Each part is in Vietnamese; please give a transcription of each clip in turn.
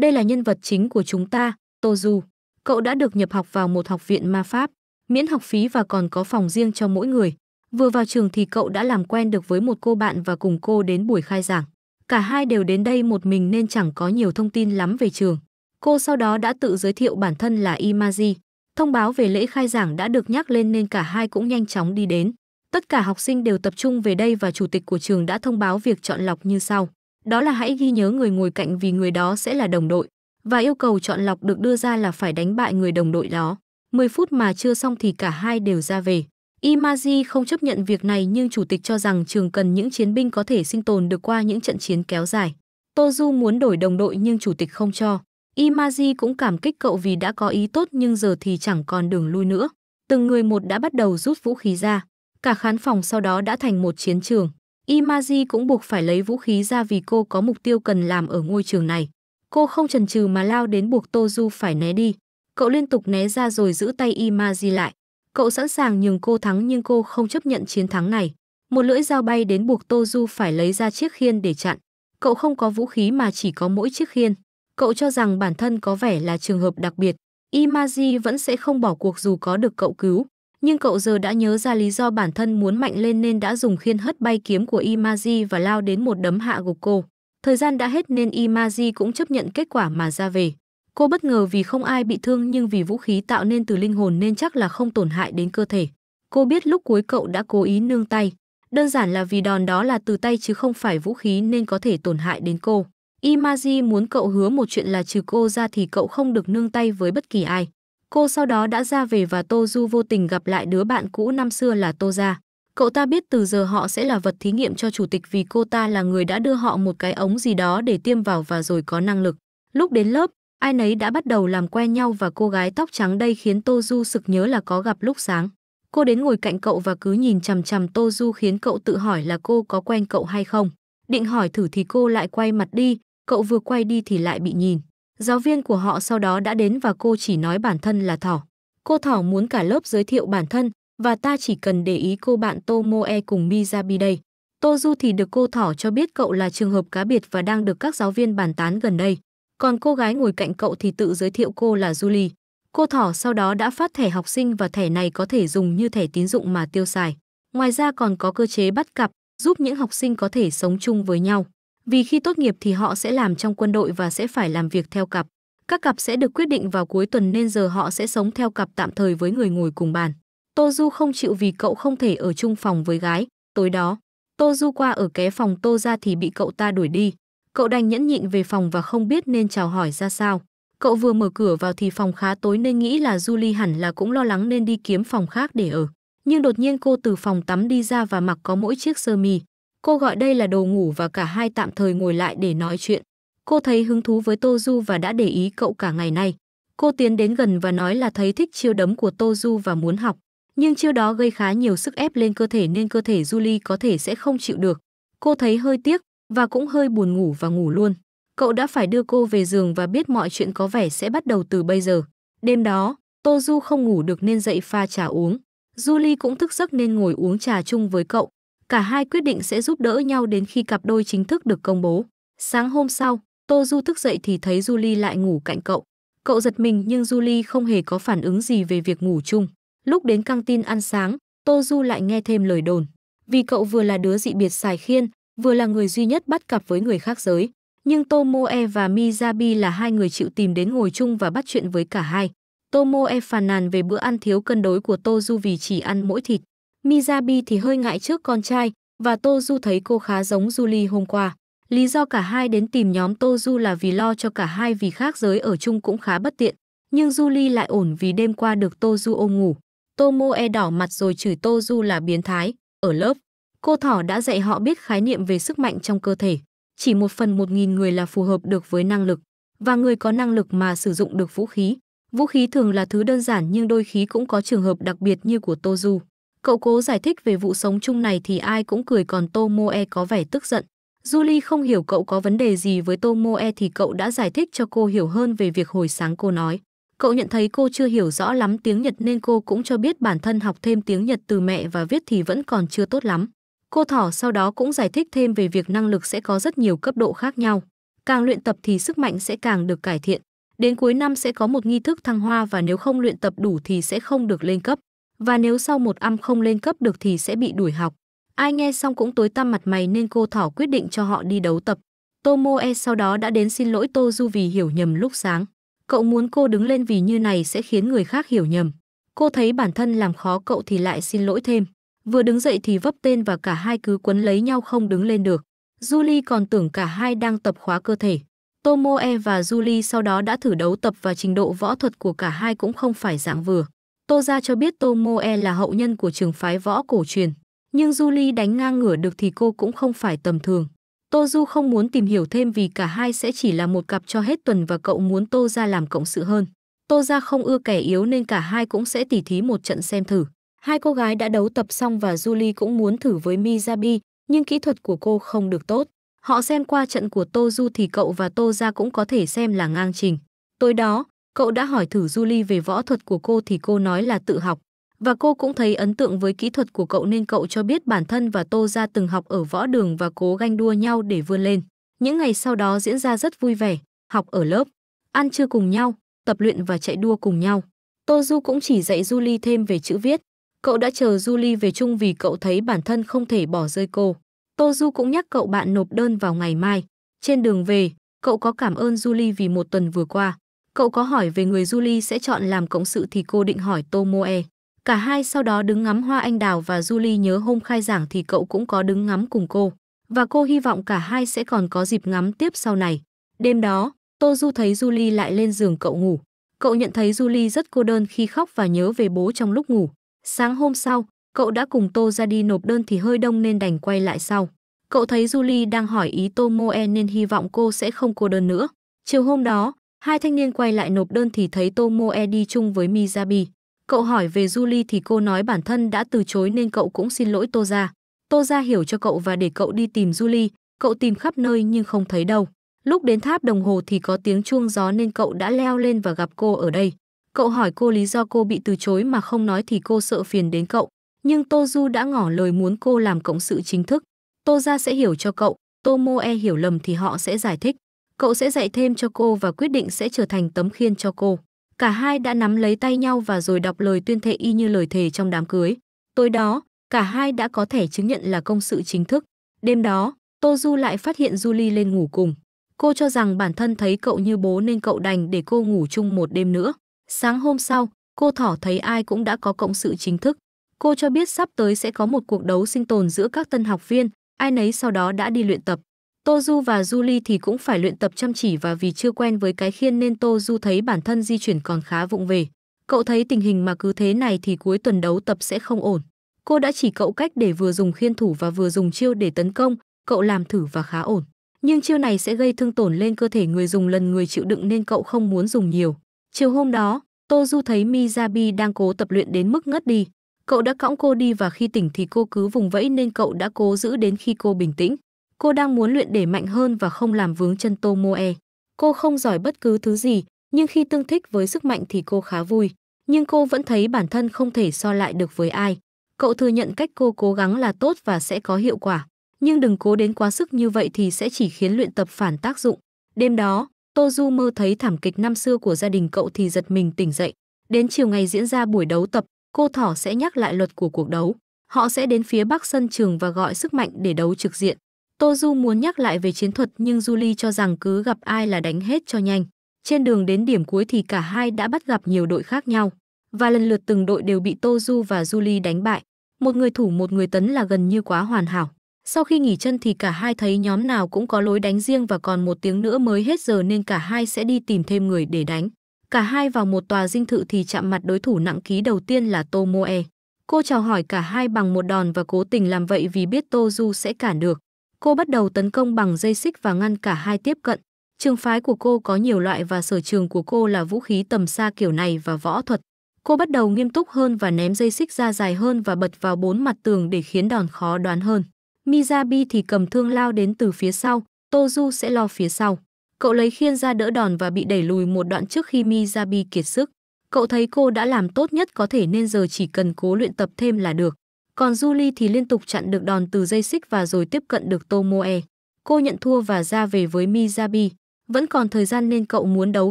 Đây là nhân vật chính của chúng ta, Tô Du. Cậu đã được nhập học vào một học viện ma pháp, miễn học phí và còn có phòng riêng cho mỗi người. Vừa vào trường thì cậu đã làm quen được với một cô bạn và cùng cô đến buổi khai giảng. Cả hai đều đến đây một mình nên chẳng có nhiều thông tin lắm về trường. Cô sau đó đã tự giới thiệu bản thân là Imaji. Thông báo về lễ khai giảng đã được nhắc lên nên cả hai cũng nhanh chóng đi đến. Tất cả học sinh đều tập trung về đây và chủ tịch của trường đã thông báo việc chọn lọc như sau đó là hãy ghi nhớ người ngồi cạnh vì người đó sẽ là đồng đội và yêu cầu chọn lọc được đưa ra là phải đánh bại người đồng đội đó. 10 phút mà chưa xong thì cả hai đều ra về. Imaji không chấp nhận việc này nhưng chủ tịch cho rằng trường cần những chiến binh có thể sinh tồn được qua những trận chiến kéo dài. Tozu muốn đổi đồng đội nhưng chủ tịch không cho. Imaji cũng cảm kích cậu vì đã có ý tốt nhưng giờ thì chẳng còn đường lui nữa. Từng người một đã bắt đầu rút vũ khí ra. Cả khán phòng sau đó đã thành một chiến trường. Imaji cũng buộc phải lấy vũ khí ra vì cô có mục tiêu cần làm ở ngôi trường này. Cô không chần chừ mà lao đến buộc Tozu phải né đi. Cậu liên tục né ra rồi giữ tay Imaji lại. Cậu sẵn sàng nhường cô thắng nhưng cô không chấp nhận chiến thắng này. Một lưỡi dao bay đến buộc Tozu phải lấy ra chiếc khiên để chặn. Cậu không có vũ khí mà chỉ có mỗi chiếc khiên. Cậu cho rằng bản thân có vẻ là trường hợp đặc biệt. Imaji vẫn sẽ không bỏ cuộc dù có được cậu cứu nhưng cậu giờ đã nhớ ra lý do bản thân muốn mạnh lên nên đã dùng khiên hất bay kiếm của Imaji và lao đến một đấm hạ gục cô. Thời gian đã hết nên Imaji cũng chấp nhận kết quả mà ra về. Cô bất ngờ vì không ai bị thương nhưng vì vũ khí tạo nên từ linh hồn nên chắc là không tổn hại đến cơ thể. Cô biết lúc cuối cậu đã cố ý nương tay. Đơn giản là vì đòn đó là từ tay chứ không phải vũ khí nên có thể tổn hại đến cô. Imaji muốn cậu hứa một chuyện là trừ cô ra thì cậu không được nương tay với bất kỳ ai. Cô sau đó đã ra về và Tô Du vô tình gặp lại đứa bạn cũ năm xưa là Tô Gia. Cậu ta biết từ giờ họ sẽ là vật thí nghiệm cho chủ tịch vì cô ta là người đã đưa họ một cái ống gì đó để tiêm vào và rồi có năng lực. Lúc đến lớp, ai nấy đã bắt đầu làm quen nhau và cô gái tóc trắng đây khiến Tô Du sực nhớ là có gặp lúc sáng. Cô đến ngồi cạnh cậu và cứ nhìn chằm chằm Tô Du khiến cậu tự hỏi là cô có quen cậu hay không. Định hỏi thử thì cô lại quay mặt đi, cậu vừa quay đi thì lại bị nhìn. Giáo viên của họ sau đó đã đến và cô chỉ nói bản thân là Thỏ. Cô Thỏ muốn cả lớp giới thiệu bản thân và ta chỉ cần để ý cô bạn Tomoe cùng Mizabi đây. Tô Du thì được cô Thỏ cho biết cậu là trường hợp cá biệt và đang được các giáo viên bàn tán gần đây. Còn cô gái ngồi cạnh cậu thì tự giới thiệu cô là Julie. Cô Thỏ sau đó đã phát thẻ học sinh và thẻ này có thể dùng như thẻ tín dụng mà tiêu xài. Ngoài ra còn có cơ chế bắt cặp, giúp những học sinh có thể sống chung với nhau. Vì khi tốt nghiệp thì họ sẽ làm trong quân đội và sẽ phải làm việc theo cặp. Các cặp sẽ được quyết định vào cuối tuần nên giờ họ sẽ sống theo cặp tạm thời với người ngồi cùng bàn. Tô Du không chịu vì cậu không thể ở chung phòng với gái. Tối đó, Tô Du qua ở ké phòng Tô ra thì bị cậu ta đuổi đi. Cậu đành nhẫn nhịn về phòng và không biết nên chào hỏi ra sao. Cậu vừa mở cửa vào thì phòng khá tối nên nghĩ là Julie hẳn là cũng lo lắng nên đi kiếm phòng khác để ở. Nhưng đột nhiên cô từ phòng tắm đi ra và mặc có mỗi chiếc sơ mi. Cô gọi đây là đồ ngủ và cả hai tạm thời ngồi lại để nói chuyện. Cô thấy hứng thú với Tô Du và đã để ý cậu cả ngày nay. Cô tiến đến gần và nói là thấy thích chiêu đấm của Tô Du và muốn học. Nhưng chiêu đó gây khá nhiều sức ép lên cơ thể nên cơ thể Julie có thể sẽ không chịu được. Cô thấy hơi tiếc và cũng hơi buồn ngủ và ngủ luôn. Cậu đã phải đưa cô về giường và biết mọi chuyện có vẻ sẽ bắt đầu từ bây giờ. Đêm đó, Tô Du không ngủ được nên dậy pha trà uống. Julie cũng thức giấc nên ngồi uống trà chung với cậu. Cả hai quyết định sẽ giúp đỡ nhau đến khi cặp đôi chính thức được công bố. Sáng hôm sau, Tô Du thức dậy thì thấy Julie lại ngủ cạnh cậu. Cậu giật mình nhưng Julie không hề có phản ứng gì về việc ngủ chung. Lúc đến căng tin ăn sáng, Tô Du lại nghe thêm lời đồn. Vì cậu vừa là đứa dị biệt xài khiên, vừa là người duy nhất bắt cặp với người khác giới. Nhưng Tomoe và Mizabi là hai người chịu tìm đến ngồi chung và bắt chuyện với cả hai. Tomoe phàn nàn về bữa ăn thiếu cân đối của Tô Du vì chỉ ăn mỗi thịt, Mizabi thì hơi ngại trước con trai và Tô Du thấy cô khá giống Julie hôm qua. Lý do cả hai đến tìm nhóm Tô Du là vì lo cho cả hai vì khác giới ở chung cũng khá bất tiện. Nhưng Julie lại ổn vì đêm qua được Tô Du ôm ngủ. Tomoe đỏ mặt rồi chửi Tô Du là biến thái. Ở lớp, cô thỏ đã dạy họ biết khái niệm về sức mạnh trong cơ thể. Chỉ một phần một nghìn người là phù hợp được với năng lực. Và người có năng lực mà sử dụng được vũ khí. Vũ khí thường là thứ đơn giản nhưng đôi khi cũng có trường hợp đặc biệt như của Tô Du. Cậu cố giải thích về vụ sống chung này thì ai cũng cười còn Tomoe có vẻ tức giận. Julie không hiểu cậu có vấn đề gì với Tomoe thì cậu đã giải thích cho cô hiểu hơn về việc hồi sáng cô nói. Cậu nhận thấy cô chưa hiểu rõ lắm tiếng Nhật nên cô cũng cho biết bản thân học thêm tiếng Nhật từ mẹ và viết thì vẫn còn chưa tốt lắm. Cô thỏ sau đó cũng giải thích thêm về việc năng lực sẽ có rất nhiều cấp độ khác nhau. Càng luyện tập thì sức mạnh sẽ càng được cải thiện. Đến cuối năm sẽ có một nghi thức thăng hoa và nếu không luyện tập đủ thì sẽ không được lên cấp và nếu sau một âm không lên cấp được thì sẽ bị đuổi học. Ai nghe xong cũng tối tăm mặt mày nên cô Thỏ quyết định cho họ đi đấu tập. Tomoe sau đó đã đến xin lỗi Tô Du vì hiểu nhầm lúc sáng. Cậu muốn cô đứng lên vì như này sẽ khiến người khác hiểu nhầm. Cô thấy bản thân làm khó cậu thì lại xin lỗi thêm. Vừa đứng dậy thì vấp tên và cả hai cứ quấn lấy nhau không đứng lên được. Julie còn tưởng cả hai đang tập khóa cơ thể. Tomoe và Julie sau đó đã thử đấu tập và trình độ võ thuật của cả hai cũng không phải dạng vừa. Tô Gia cho biết Tô Mô E là hậu nhân của trường phái võ cổ truyền, nhưng Julie đánh ngang ngửa được thì cô cũng không phải tầm thường. Tô Du không muốn tìm hiểu thêm vì cả hai sẽ chỉ là một cặp cho hết tuần và cậu muốn Tô Gia làm cộng sự hơn. Tô Gia không ưa kẻ yếu nên cả hai cũng sẽ tỉ thí một trận xem thử. Hai cô gái đã đấu tập xong và Julie cũng muốn thử với Mizabi, nhưng kỹ thuật của cô không được tốt. Họ xem qua trận của Tô Du thì cậu và Tô Gia cũng có thể xem là ngang trình. Tối đó, Cậu đã hỏi thử Julie về võ thuật của cô thì cô nói là tự học. Và cô cũng thấy ấn tượng với kỹ thuật của cậu nên cậu cho biết bản thân và Tô ra từng học ở võ đường và cố ganh đua nhau để vươn lên. Những ngày sau đó diễn ra rất vui vẻ, học ở lớp, ăn trưa cùng nhau, tập luyện và chạy đua cùng nhau. Tô Du cũng chỉ dạy Julie thêm về chữ viết. Cậu đã chờ Julie về chung vì cậu thấy bản thân không thể bỏ rơi cô. Tô Du cũng nhắc cậu bạn nộp đơn vào ngày mai. Trên đường về, cậu có cảm ơn Julie vì một tuần vừa qua. Cậu có hỏi về người Julie sẽ chọn làm cộng sự thì cô định hỏi Tomoe. Cả hai sau đó đứng ngắm hoa anh đào và Julie nhớ hôm khai giảng thì cậu cũng có đứng ngắm cùng cô. Và cô hy vọng cả hai sẽ còn có dịp ngắm tiếp sau này. Đêm đó, Tô Du thấy Julie lại lên giường cậu ngủ. Cậu nhận thấy Julie rất cô đơn khi khóc và nhớ về bố trong lúc ngủ. Sáng hôm sau, cậu đã cùng Tô ra đi nộp đơn thì hơi đông nên đành quay lại sau. Cậu thấy Julie đang hỏi ý Tô Moe nên hy vọng cô sẽ không cô đơn nữa. Chiều hôm đó, Hai thanh niên quay lại nộp đơn thì thấy Tomoe đi chung với Mizabi. Cậu hỏi về Julie thì cô nói bản thân đã từ chối nên cậu cũng xin lỗi Toza. Toza hiểu cho cậu và để cậu đi tìm Julie. Cậu tìm khắp nơi nhưng không thấy đâu. Lúc đến tháp đồng hồ thì có tiếng chuông gió nên cậu đã leo lên và gặp cô ở đây. Cậu hỏi cô lý do cô bị từ chối mà không nói thì cô sợ phiền đến cậu. Nhưng Tozu đã ngỏ lời muốn cô làm cộng sự chính thức. Toza sẽ hiểu cho cậu, Tomoe hiểu lầm thì họ sẽ giải thích cậu sẽ dạy thêm cho cô và quyết định sẽ trở thành tấm khiên cho cô. Cả hai đã nắm lấy tay nhau và rồi đọc lời tuyên thệ y như lời thề trong đám cưới. Tối đó, cả hai đã có thể chứng nhận là công sự chính thức. Đêm đó, Tô Du lại phát hiện Julie lên ngủ cùng. Cô cho rằng bản thân thấy cậu như bố nên cậu đành để cô ngủ chung một đêm nữa. Sáng hôm sau, cô thỏ thấy ai cũng đã có cộng sự chính thức. Cô cho biết sắp tới sẽ có một cuộc đấu sinh tồn giữa các tân học viên, ai nấy sau đó đã đi luyện tập. Tô Du và Du Ly thì cũng phải luyện tập chăm chỉ và vì chưa quen với cái khiên nên Tô Du thấy bản thân di chuyển còn khá vụng về. Cậu thấy tình hình mà cứ thế này thì cuối tuần đấu tập sẽ không ổn. Cô đã chỉ cậu cách để vừa dùng khiên thủ và vừa dùng chiêu để tấn công, cậu làm thử và khá ổn. Nhưng chiêu này sẽ gây thương tổn lên cơ thể người dùng lần người chịu đựng nên cậu không muốn dùng nhiều. Chiều hôm đó, Tô Du thấy Mizabi đang cố tập luyện đến mức ngất đi. Cậu đã cõng cô đi và khi tỉnh thì cô cứ vùng vẫy nên cậu đã cố giữ đến khi cô bình tĩnh. Cô đang muốn luyện để mạnh hơn và không làm vướng chân Tomoe. Cô không giỏi bất cứ thứ gì, nhưng khi tương thích với sức mạnh thì cô khá vui. Nhưng cô vẫn thấy bản thân không thể so lại được với ai. Cậu thừa nhận cách cô cố gắng là tốt và sẽ có hiệu quả. Nhưng đừng cố đến quá sức như vậy thì sẽ chỉ khiến luyện tập phản tác dụng. Đêm đó, Tô Du mơ thấy thảm kịch năm xưa của gia đình cậu thì giật mình tỉnh dậy. Đến chiều ngày diễn ra buổi đấu tập, cô Thỏ sẽ nhắc lại luật của cuộc đấu. Họ sẽ đến phía bắc sân trường và gọi sức mạnh để đấu trực diện. Tô Du muốn nhắc lại về chiến thuật nhưng Julie cho rằng cứ gặp ai là đánh hết cho nhanh. Trên đường đến điểm cuối thì cả hai đã bắt gặp nhiều đội khác nhau. Và lần lượt từng đội đều bị Tô Du và Julie đánh bại. Một người thủ một người tấn là gần như quá hoàn hảo. Sau khi nghỉ chân thì cả hai thấy nhóm nào cũng có lối đánh riêng và còn một tiếng nữa mới hết giờ nên cả hai sẽ đi tìm thêm người để đánh. Cả hai vào một tòa dinh thự thì chạm mặt đối thủ nặng ký đầu tiên là Tomoe. Cô chào hỏi cả hai bằng một đòn và cố tình làm vậy vì biết Tô Du sẽ cản được. Cô bắt đầu tấn công bằng dây xích và ngăn cả hai tiếp cận. Trường phái của cô có nhiều loại và sở trường của cô là vũ khí tầm xa kiểu này và võ thuật. Cô bắt đầu nghiêm túc hơn và ném dây xích ra dài hơn và bật vào bốn mặt tường để khiến đòn khó đoán hơn. Mizabi thì cầm thương lao đến từ phía sau, Tozu sẽ lo phía sau. Cậu lấy khiên ra đỡ đòn và bị đẩy lùi một đoạn trước khi Mizabi kiệt sức. Cậu thấy cô đã làm tốt nhất có thể nên giờ chỉ cần cố luyện tập thêm là được. Còn Julie thì liên tục chặn được đòn từ dây xích và rồi tiếp cận được Tomoe. Cô nhận thua và ra về với Mizabi. Vẫn còn thời gian nên cậu muốn đấu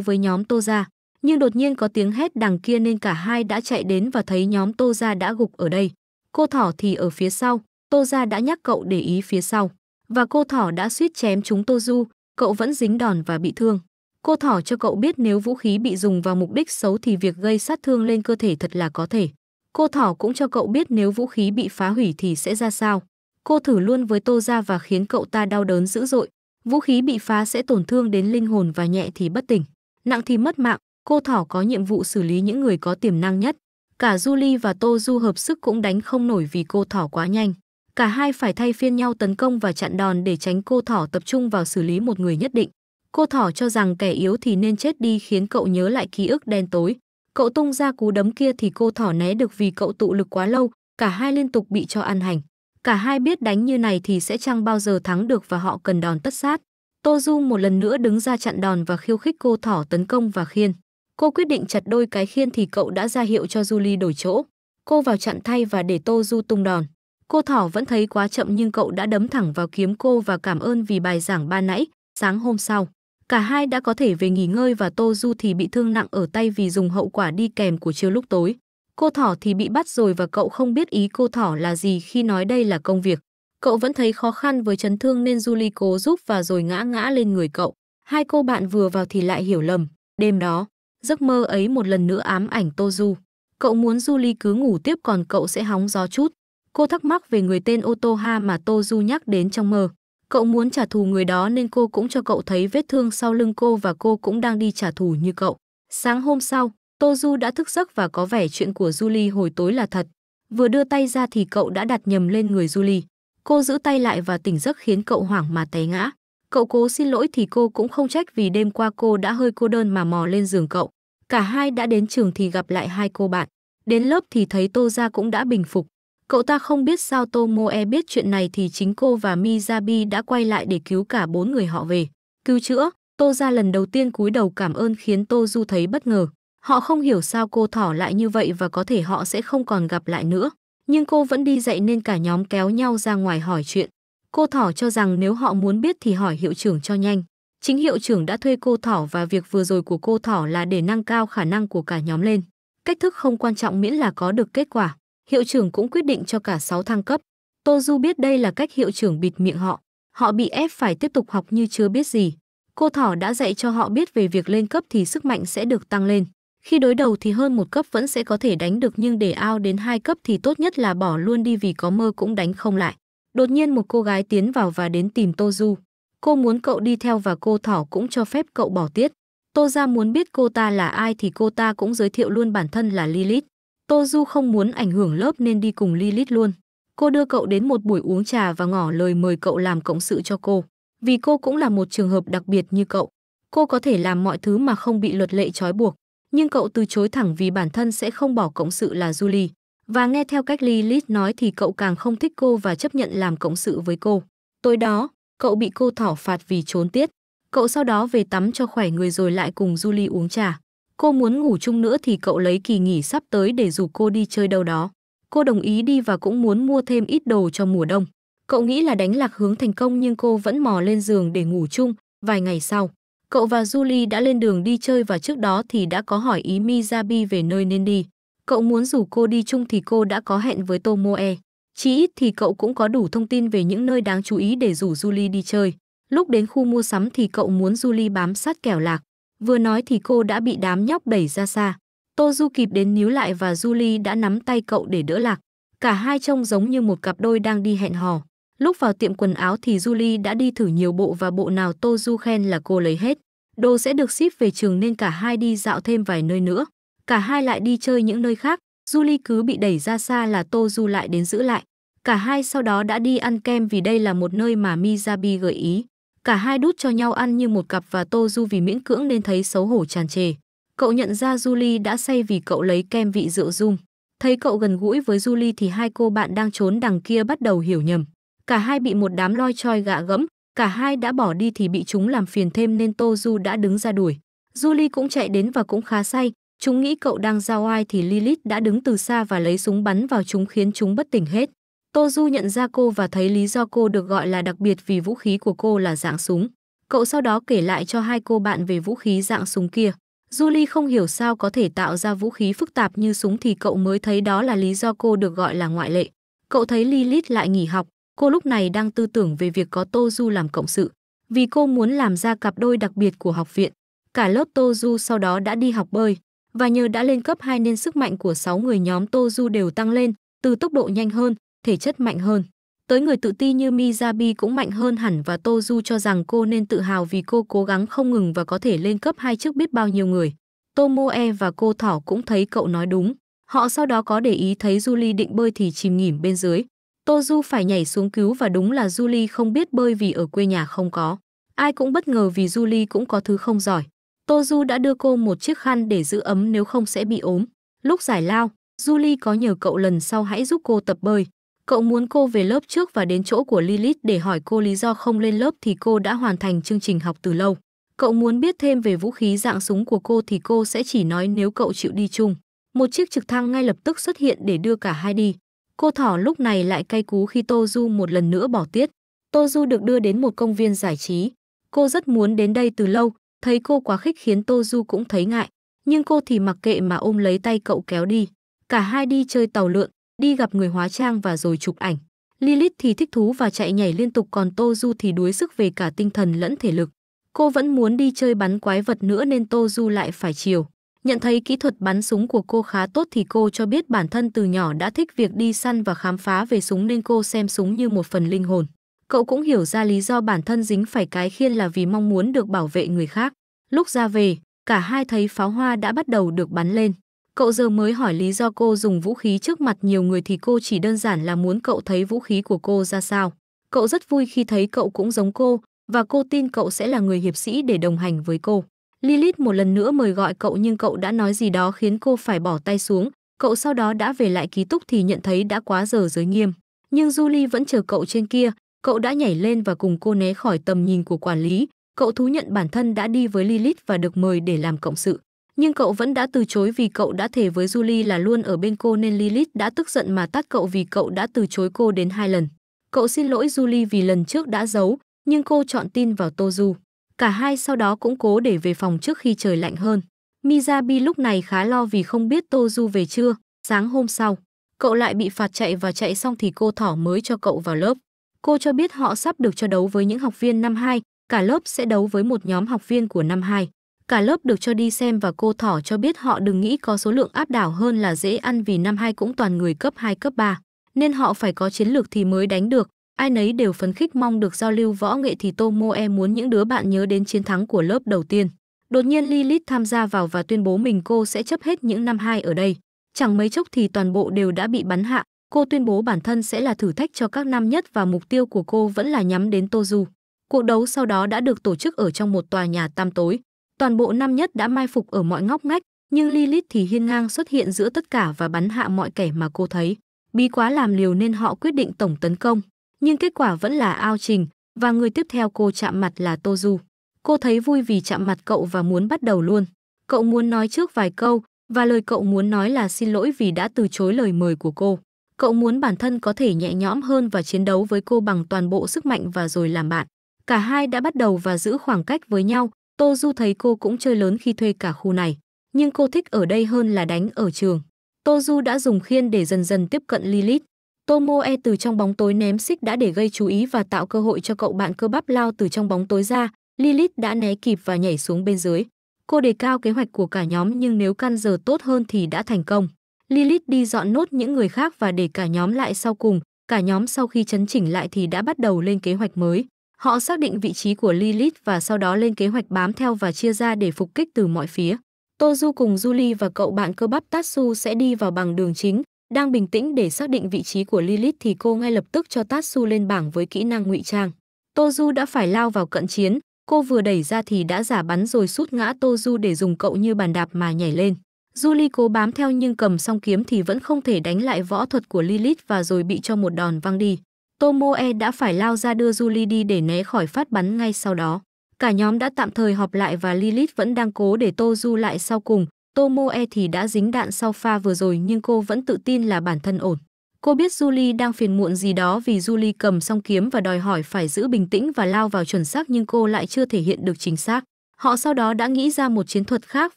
với nhóm Toza. Nhưng đột nhiên có tiếng hét đằng kia nên cả hai đã chạy đến và thấy nhóm Toza đã gục ở đây. Cô thỏ thì ở phía sau, Toza đã nhắc cậu để ý phía sau. Và cô thỏ đã suýt chém chúng Tozu, cậu vẫn dính đòn và bị thương. Cô thỏ cho cậu biết nếu vũ khí bị dùng vào mục đích xấu thì việc gây sát thương lên cơ thể thật là có thể. Cô Thỏ cũng cho cậu biết nếu vũ khí bị phá hủy thì sẽ ra sao. Cô thử luôn với Tô Gia và khiến cậu ta đau đớn dữ dội. Vũ khí bị phá sẽ tổn thương đến linh hồn và nhẹ thì bất tỉnh, nặng thì mất mạng. Cô Thỏ có nhiệm vụ xử lý những người có tiềm năng nhất. Cả Julie và Tô Du hợp sức cũng đánh không nổi vì cô Thỏ quá nhanh. Cả hai phải thay phiên nhau tấn công và chặn đòn để tránh cô Thỏ tập trung vào xử lý một người nhất định. Cô Thỏ cho rằng kẻ yếu thì nên chết đi khiến cậu nhớ lại ký ức đen tối. Cậu tung ra cú đấm kia thì cô thỏ né được vì cậu tụ lực quá lâu, cả hai liên tục bị cho ăn hành. Cả hai biết đánh như này thì sẽ chẳng bao giờ thắng được và họ cần đòn tất sát. Tô Du một lần nữa đứng ra chặn đòn và khiêu khích cô thỏ tấn công và khiên. Cô quyết định chặt đôi cái khiên thì cậu đã ra hiệu cho Julie đổi chỗ. Cô vào chặn thay và để Tô Du tung đòn. Cô thỏ vẫn thấy quá chậm nhưng cậu đã đấm thẳng vào kiếm cô và cảm ơn vì bài giảng ba nãy, sáng hôm sau. Cả hai đã có thể về nghỉ ngơi và Tô Du thì bị thương nặng ở tay vì dùng hậu quả đi kèm của chiều lúc tối. Cô thỏ thì bị bắt rồi và cậu không biết ý cô thỏ là gì khi nói đây là công việc. Cậu vẫn thấy khó khăn với chấn thương nên Julie cố giúp và rồi ngã ngã lên người cậu. Hai cô bạn vừa vào thì lại hiểu lầm. Đêm đó, giấc mơ ấy một lần nữa ám ảnh Tô Du. Cậu muốn Julie cứ ngủ tiếp còn cậu sẽ hóng gió chút. Cô thắc mắc về người tên Otoha mà Tô Du nhắc đến trong mơ. Cậu muốn trả thù người đó nên cô cũng cho cậu thấy vết thương sau lưng cô và cô cũng đang đi trả thù như cậu. Sáng hôm sau, Tô Du đã thức giấc và có vẻ chuyện của Julie hồi tối là thật. Vừa đưa tay ra thì cậu đã đặt nhầm lên người Julie. Cô giữ tay lại và tỉnh giấc khiến cậu hoảng mà té ngã. Cậu cố xin lỗi thì cô cũng không trách vì đêm qua cô đã hơi cô đơn mà mò lên giường cậu. Cả hai đã đến trường thì gặp lại hai cô bạn. Đến lớp thì thấy Tô Gia cũng đã bình phục. Cậu ta không biết sao Tomoe biết chuyện này thì chính cô và Mizabi đã quay lại để cứu cả bốn người họ về. Cứu chữa, Tô ra lần đầu tiên cúi đầu cảm ơn khiến Tô Du thấy bất ngờ. Họ không hiểu sao cô thỏ lại như vậy và có thể họ sẽ không còn gặp lại nữa. Nhưng cô vẫn đi dậy nên cả nhóm kéo nhau ra ngoài hỏi chuyện. Cô thỏ cho rằng nếu họ muốn biết thì hỏi hiệu trưởng cho nhanh. Chính hiệu trưởng đã thuê cô thỏ và việc vừa rồi của cô thỏ là để nâng cao khả năng của cả nhóm lên. Cách thức không quan trọng miễn là có được kết quả. Hiệu trưởng cũng quyết định cho cả 6 thăng cấp. Tô Du biết đây là cách hiệu trưởng bịt miệng họ. Họ bị ép phải tiếp tục học như chưa biết gì. Cô Thỏ đã dạy cho họ biết về việc lên cấp thì sức mạnh sẽ được tăng lên. Khi đối đầu thì hơn một cấp vẫn sẽ có thể đánh được nhưng để ao đến hai cấp thì tốt nhất là bỏ luôn đi vì có mơ cũng đánh không lại. Đột nhiên một cô gái tiến vào và đến tìm Tô Du. Cô muốn cậu đi theo và cô Thỏ cũng cho phép cậu bỏ tiết. Tô Gia muốn biết cô ta là ai thì cô ta cũng giới thiệu luôn bản thân là Lilith. Tô Du không muốn ảnh hưởng lớp nên đi cùng Lilith luôn. Cô đưa cậu đến một buổi uống trà và ngỏ lời mời cậu làm cộng sự cho cô. Vì cô cũng là một trường hợp đặc biệt như cậu. Cô có thể làm mọi thứ mà không bị luật lệ trói buộc. Nhưng cậu từ chối thẳng vì bản thân sẽ không bỏ cộng sự là Julie. Và nghe theo cách Lilith nói thì cậu càng không thích cô và chấp nhận làm cộng sự với cô. Tối đó, cậu bị cô thỏ phạt vì trốn tiết. Cậu sau đó về tắm cho khỏe người rồi lại cùng Julie uống trà. Cô muốn ngủ chung nữa thì cậu lấy kỳ nghỉ sắp tới để dù cô đi chơi đâu đó. Cô đồng ý đi và cũng muốn mua thêm ít đồ cho mùa đông. Cậu nghĩ là đánh lạc hướng thành công nhưng cô vẫn mò lên giường để ngủ chung. Vài ngày sau, cậu và Julie đã lên đường đi chơi và trước đó thì đã có hỏi ý Mizabi về nơi nên đi. Cậu muốn rủ cô đi chung thì cô đã có hẹn với Tomoe. Chỉ ít thì cậu cũng có đủ thông tin về những nơi đáng chú ý để rủ Julie đi chơi. Lúc đến khu mua sắm thì cậu muốn Julie bám sát kẻo lạc. Vừa nói thì cô đã bị đám nhóc đẩy ra xa. Tô Du kịp đến níu lại và Julie đã nắm tay cậu để đỡ lạc. Cả hai trông giống như một cặp đôi đang đi hẹn hò. Lúc vào tiệm quần áo thì Julie đã đi thử nhiều bộ và bộ nào Tô Du khen là cô lấy hết. Đồ sẽ được ship về trường nên cả hai đi dạo thêm vài nơi nữa. Cả hai lại đi chơi những nơi khác. Julie cứ bị đẩy ra xa là Tô Du lại đến giữ lại. Cả hai sau đó đã đi ăn kem vì đây là một nơi mà Mizabi gợi ý. Cả hai đút cho nhau ăn như một cặp và Tô Du vì miễn cưỡng nên thấy xấu hổ tràn trề. Cậu nhận ra Julie đã say vì cậu lấy kem vị rượu rum. Thấy cậu gần gũi với Julie thì hai cô bạn đang trốn đằng kia bắt đầu hiểu nhầm. Cả hai bị một đám loi choi gạ gẫm, cả hai đã bỏ đi thì bị chúng làm phiền thêm nên Tô Du đã đứng ra đuổi. Julie cũng chạy đến và cũng khá say, chúng nghĩ cậu đang giao ai thì Lilith đã đứng từ xa và lấy súng bắn vào chúng khiến chúng bất tỉnh hết. Tô Du nhận ra cô và thấy lý do cô được gọi là đặc biệt vì vũ khí của cô là dạng súng. Cậu sau đó kể lại cho hai cô bạn về vũ khí dạng súng kia. Julie không hiểu sao có thể tạo ra vũ khí phức tạp như súng thì cậu mới thấy đó là lý do cô được gọi là ngoại lệ. Cậu thấy Lilith lại nghỉ học, cô lúc này đang tư tưởng về việc có Tô Du làm cộng sự, vì cô muốn làm ra cặp đôi đặc biệt của học viện. Cả lớp Tô Du sau đó đã đi học bơi, và nhờ đã lên cấp 2 nên sức mạnh của 6 người nhóm Tô Du đều tăng lên, từ tốc độ nhanh hơn, thể chất mạnh hơn. Tới người tự ti như Mizabi cũng mạnh hơn hẳn và Tozu cho rằng cô nên tự hào vì cô cố gắng không ngừng và có thể lên cấp hai trước biết bao nhiêu người. Tomoe và cô Thỏ cũng thấy cậu nói đúng. Họ sau đó có để ý thấy Julie định bơi thì chìm nghỉm bên dưới. Tozu phải nhảy xuống cứu và đúng là Julie không biết bơi vì ở quê nhà không có. Ai cũng bất ngờ vì Julie cũng có thứ không giỏi. Tozu đã đưa cô một chiếc khăn để giữ ấm nếu không sẽ bị ốm. Lúc giải lao, Julie có nhờ cậu lần sau hãy giúp cô tập bơi. Cậu muốn cô về lớp trước và đến chỗ của Lilith để hỏi cô lý do không lên lớp thì cô đã hoàn thành chương trình học từ lâu. Cậu muốn biết thêm về vũ khí dạng súng của cô thì cô sẽ chỉ nói nếu cậu chịu đi chung. Một chiếc trực thăng ngay lập tức xuất hiện để đưa cả hai đi. Cô thỏ lúc này lại cay cú khi Tozu một lần nữa bỏ tiết. Tozu được đưa đến một công viên giải trí. Cô rất muốn đến đây từ lâu, thấy cô quá khích khiến Tozu cũng thấy ngại. Nhưng cô thì mặc kệ mà ôm lấy tay cậu kéo đi. Cả hai đi chơi tàu lượn, đi gặp người hóa trang và rồi chụp ảnh. Lilith thì thích thú và chạy nhảy liên tục còn Tô Du thì đuối sức về cả tinh thần lẫn thể lực. Cô vẫn muốn đi chơi bắn quái vật nữa nên Tô Du lại phải chiều. Nhận thấy kỹ thuật bắn súng của cô khá tốt thì cô cho biết bản thân từ nhỏ đã thích việc đi săn và khám phá về súng nên cô xem súng như một phần linh hồn. Cậu cũng hiểu ra lý do bản thân dính phải cái khiên là vì mong muốn được bảo vệ người khác. Lúc ra về, cả hai thấy pháo hoa đã bắt đầu được bắn lên. Cậu giờ mới hỏi lý do cô dùng vũ khí trước mặt nhiều người thì cô chỉ đơn giản là muốn cậu thấy vũ khí của cô ra sao. Cậu rất vui khi thấy cậu cũng giống cô và cô tin cậu sẽ là người hiệp sĩ để đồng hành với cô. Lilith một lần nữa mời gọi cậu nhưng cậu đã nói gì đó khiến cô phải bỏ tay xuống. Cậu sau đó đã về lại ký túc thì nhận thấy đã quá giờ giới nghiêm. Nhưng Julie vẫn chờ cậu trên kia, cậu đã nhảy lên và cùng cô né khỏi tầm nhìn của quản lý. Cậu thú nhận bản thân đã đi với Lilith và được mời để làm cộng sự nhưng cậu vẫn đã từ chối vì cậu đã thề với Julie là luôn ở bên cô nên Lilith đã tức giận mà tát cậu vì cậu đã từ chối cô đến hai lần. Cậu xin lỗi Julie vì lần trước đã giấu, nhưng cô chọn tin vào Tozu. Cả hai sau đó cũng cố để về phòng trước khi trời lạnh hơn. Mizabi lúc này khá lo vì không biết Tozu về chưa, sáng hôm sau, cậu lại bị phạt chạy và chạy xong thì cô thỏ mới cho cậu vào lớp. Cô cho biết họ sắp được cho đấu với những học viên năm 2, cả lớp sẽ đấu với một nhóm học viên của năm 2. Cả lớp được cho đi xem và cô Thỏ cho biết họ đừng nghĩ có số lượng áp đảo hơn là dễ ăn vì năm hai cũng toàn người cấp 2 cấp 3, nên họ phải có chiến lược thì mới đánh được. Ai nấy đều phấn khích mong được giao lưu võ nghệ thì Tomoe muốn những đứa bạn nhớ đến chiến thắng của lớp đầu tiên. Đột nhiên Lilith tham gia vào và tuyên bố mình cô sẽ chấp hết những năm hai ở đây. Chẳng mấy chốc thì toàn bộ đều đã bị bắn hạ. Cô tuyên bố bản thân sẽ là thử thách cho các năm nhất và mục tiêu của cô vẫn là nhắm đến Tozu. Cuộc đấu sau đó đã được tổ chức ở trong một tòa nhà tăm tối. Toàn bộ năm nhất đã mai phục ở mọi ngóc ngách, nhưng Lilith thì hiên ngang xuất hiện giữa tất cả và bắn hạ mọi kẻ mà cô thấy. Bí quá làm liều nên họ quyết định tổng tấn công, nhưng kết quả vẫn là ao trình và người tiếp theo cô chạm mặt là Tô Du. Cô thấy vui vì chạm mặt cậu và muốn bắt đầu luôn. Cậu muốn nói trước vài câu và lời cậu muốn nói là xin lỗi vì đã từ chối lời mời của cô. Cậu muốn bản thân có thể nhẹ nhõm hơn và chiến đấu với cô bằng toàn bộ sức mạnh và rồi làm bạn. Cả hai đã bắt đầu và giữ khoảng cách với nhau, Tô Du thấy cô cũng chơi lớn khi thuê cả khu này, nhưng cô thích ở đây hơn là đánh ở trường. Tô Du đã dùng khiên để dần dần tiếp cận Lilith. Tomoe từ trong bóng tối ném xích đã để gây chú ý và tạo cơ hội cho cậu bạn cơ bắp lao từ trong bóng tối ra. Lilith đã né kịp và nhảy xuống bên dưới. Cô đề cao kế hoạch của cả nhóm nhưng nếu căn giờ tốt hơn thì đã thành công. Lilith đi dọn nốt những người khác và để cả nhóm lại sau cùng. Cả nhóm sau khi chấn chỉnh lại thì đã bắt đầu lên kế hoạch mới. Họ xác định vị trí của Lilith và sau đó lên kế hoạch bám theo và chia ra để phục kích từ mọi phía. Tozu cùng Julie và cậu bạn cơ bắp Tatsu sẽ đi vào bằng đường chính. Đang bình tĩnh để xác định vị trí của Lilith thì cô ngay lập tức cho Tatsu lên bảng với kỹ năng ngụy trang. Tozu đã phải lao vào cận chiến, cô vừa đẩy ra thì đã giả bắn rồi sút ngã Tozu để dùng cậu như bàn đạp mà nhảy lên. Julie cố bám theo nhưng cầm song kiếm thì vẫn không thể đánh lại võ thuật của Lilith và rồi bị cho một đòn văng đi. Tomoe đã phải lao ra đưa Julie đi để né khỏi phát bắn ngay sau đó. Cả nhóm đã tạm thời họp lại và Lilith vẫn đang cố để Tozu lại sau cùng. Tomoe thì đã dính đạn sau pha vừa rồi nhưng cô vẫn tự tin là bản thân ổn. Cô biết Julie đang phiền muộn gì đó vì Julie cầm song kiếm và đòi hỏi phải giữ bình tĩnh và lao vào chuẩn xác nhưng cô lại chưa thể hiện được chính xác. Họ sau đó đã nghĩ ra một chiến thuật khác